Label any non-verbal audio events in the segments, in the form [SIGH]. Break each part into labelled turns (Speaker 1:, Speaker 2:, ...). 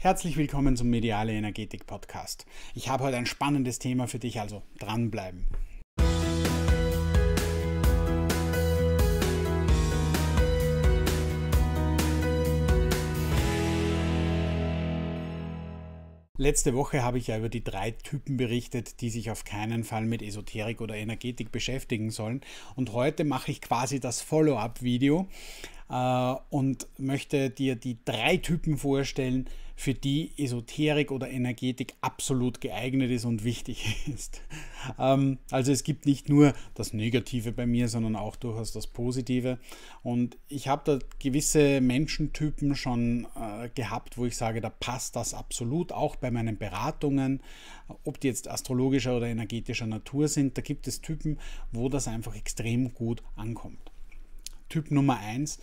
Speaker 1: Herzlich willkommen zum Mediale Energetik Podcast. Ich habe heute ein spannendes Thema für dich, also dranbleiben. Letzte Woche habe ich ja über die drei Typen berichtet, die sich auf keinen Fall mit Esoterik oder Energetik beschäftigen sollen. Und heute mache ich quasi das Follow-up-Video äh, und möchte dir die drei Typen vorstellen, für die Esoterik oder Energetik absolut geeignet ist und wichtig [LAUGHS] ist. Ähm, also es gibt nicht nur das Negative bei mir, sondern auch durchaus das Positive. Und ich habe da gewisse Menschentypen schon äh, gehabt, wo ich sage, da passt das absolut, auch bei meinen Beratungen, ob die jetzt astrologischer oder energetischer Natur sind. Da gibt es Typen, wo das einfach extrem gut ankommt. Typ Nummer 1,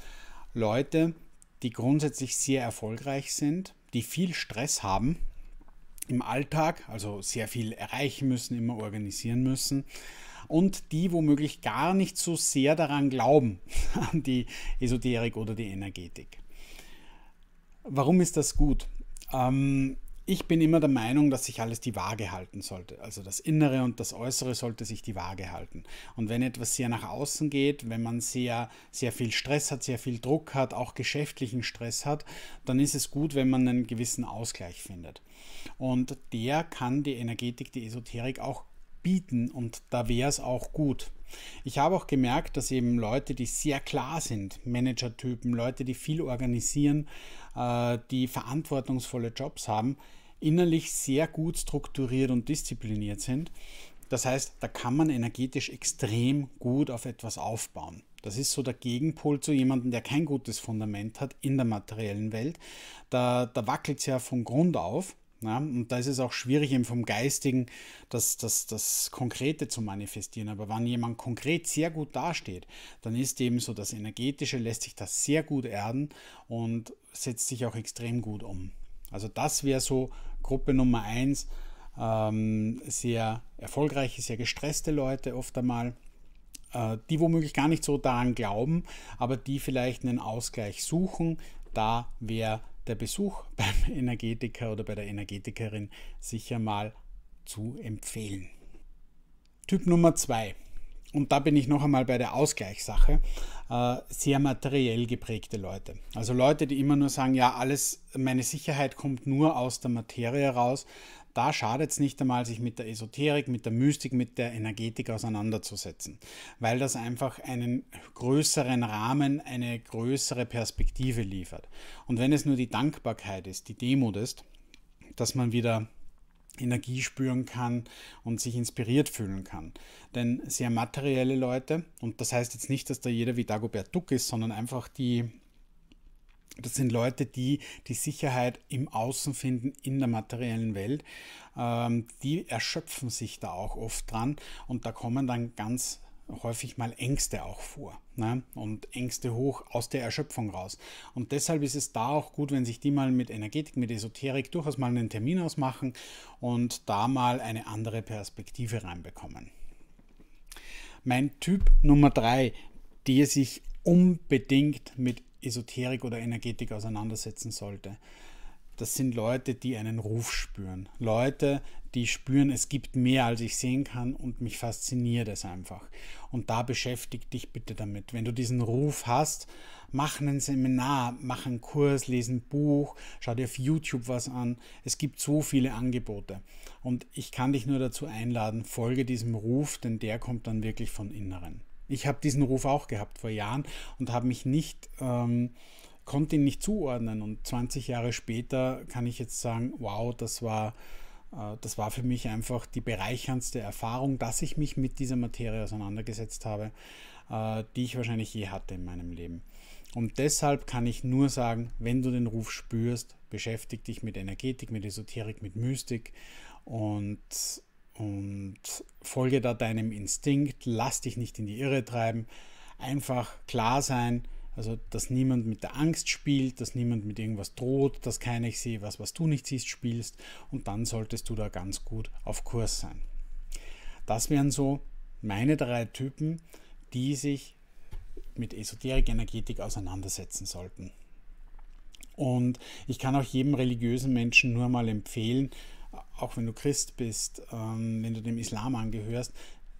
Speaker 1: Leute, die grundsätzlich sehr erfolgreich sind, die viel Stress haben, im Alltag, also sehr viel erreichen müssen, immer organisieren müssen. Und die womöglich gar nicht so sehr daran glauben, [LAUGHS] an die Esoterik oder die Energetik. Warum ist das gut? Ähm, ich bin immer der Meinung, dass sich alles die Waage halten sollte. Also das Innere und das Äußere sollte sich die Waage halten. Und wenn etwas sehr nach außen geht, wenn man sehr, sehr viel Stress hat, sehr viel Druck hat, auch geschäftlichen Stress hat, dann ist es gut, wenn man einen gewissen Ausgleich findet. Und der kann die Energetik, die Esoterik auch bieten und da wäre es auch gut. Ich habe auch gemerkt, dass eben Leute, die sehr klar sind, Managertypen, Leute, die viel organisieren, äh, die verantwortungsvolle Jobs haben, innerlich sehr gut strukturiert und diszipliniert sind. Das heißt, da kann man energetisch extrem gut auf etwas aufbauen. Das ist so der Gegenpol zu jemandem, der kein gutes Fundament hat in der materiellen Welt. Da, da wackelt es ja von Grund auf. Na? Und da ist es auch schwierig, eben vom Geistigen das, das, das Konkrete zu manifestieren. Aber wenn jemand konkret sehr gut dasteht, dann ist eben so das Energetische, lässt sich das sehr gut erden und setzt sich auch extrem gut um. Also das wäre so Gruppe Nummer eins. Ähm, sehr erfolgreiche, sehr gestresste Leute oft einmal äh, die womöglich gar nicht so daran glauben, aber die vielleicht einen Ausgleich suchen, da wäre der Besuch [LAUGHS] beim Energetiker oder bei der Energetikerin sicher mal zu empfehlen. Typ Nummer zwei und da bin ich noch einmal bei der Ausgleichssache, äh, sehr materiell geprägte Leute. Also Leute, die immer nur sagen, ja, alles, meine Sicherheit kommt nur aus der Materie raus, da schadet es nicht einmal, sich mit der Esoterik, mit der Mystik, mit der Energetik auseinanderzusetzen, weil das einfach einen größeren Rahmen, eine größere Perspektive liefert. Und wenn es nur die Dankbarkeit ist, die Demut ist, dass man wieder Energie spüren kann und sich inspiriert fühlen kann. Denn sehr materielle Leute, und das heißt jetzt nicht, dass da jeder wie Dagobert Duck ist, sondern einfach die das sind Leute, die die Sicherheit im Außen finden, in der materiellen Welt. Ähm, die erschöpfen sich da auch oft dran und da kommen dann ganz häufig mal Ängste auch vor ne? und Ängste hoch aus der Erschöpfung raus. Und deshalb ist es da auch gut, wenn sich die mal mit Energetik, mit Esoterik durchaus mal einen Termin ausmachen und da mal eine andere Perspektive reinbekommen. Mein Typ Nummer drei, der sich unbedingt mit Esoterik oder Energetik auseinandersetzen sollte. Das sind Leute, die einen Ruf spüren. Leute, die spüren, es gibt mehr, als ich sehen kann und mich fasziniert es einfach. Und da beschäftigt dich bitte damit. Wenn du diesen Ruf hast, mach ein Seminar, mach einen Kurs, lese ein Buch, schau dir auf YouTube was an. Es gibt so viele Angebote. Und ich kann dich nur dazu einladen, folge diesem Ruf, denn der kommt dann wirklich von Inneren. Ich habe diesen Ruf auch gehabt vor Jahren und habe mich nicht, ähm, konnte ihn nicht zuordnen. Und 20 Jahre später kann ich jetzt sagen, wow, das war, äh, das war für mich einfach die bereicherndste Erfahrung, dass ich mich mit dieser Materie auseinandergesetzt habe, äh, die ich wahrscheinlich je hatte in meinem Leben. Und deshalb kann ich nur sagen, wenn du den Ruf spürst, beschäftige dich mit Energetik, mit Esoterik, mit Mystik und und folge da deinem Instinkt, lass dich nicht in die Irre treiben, einfach klar sein, also dass niemand mit der Angst spielt, dass niemand mit irgendwas droht, dass keiner ich sehe, was was du nicht siehst, spielst und dann solltest du da ganz gut auf Kurs sein. Das wären so meine drei Typen, die sich mit Esoterik, Energetik auseinandersetzen sollten. Und ich kann auch jedem religiösen Menschen nur mal empfehlen, auch wenn du Christ bist, ähm, wenn du dem Islam angehörst,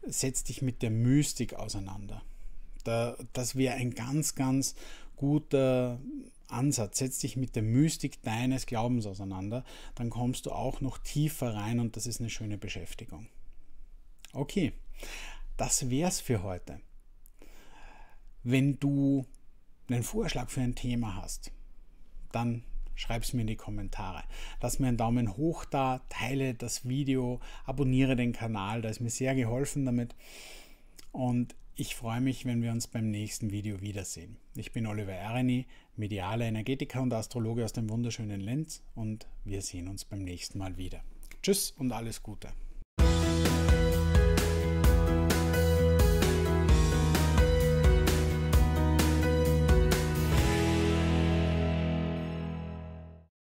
Speaker 1: setz dich mit der Mystik auseinander. Da, das wäre ein ganz, ganz guter Ansatz. Setz dich mit der Mystik deines Glaubens auseinander, dann kommst du auch noch tiefer rein und das ist eine schöne Beschäftigung. Okay, das wäre es für heute. Wenn du einen Vorschlag für ein Thema hast, dann Schreib es mir in die Kommentare. Lass mir einen Daumen hoch da, teile das Video, abonniere den Kanal, da ist mir sehr geholfen damit. Und ich freue mich, wenn wir uns beim nächsten Video wiedersehen. Ich bin Oliver Ereni, medialer Energetiker und Astrologe aus dem wunderschönen Lenz und wir sehen uns beim nächsten Mal wieder. Tschüss und alles Gute.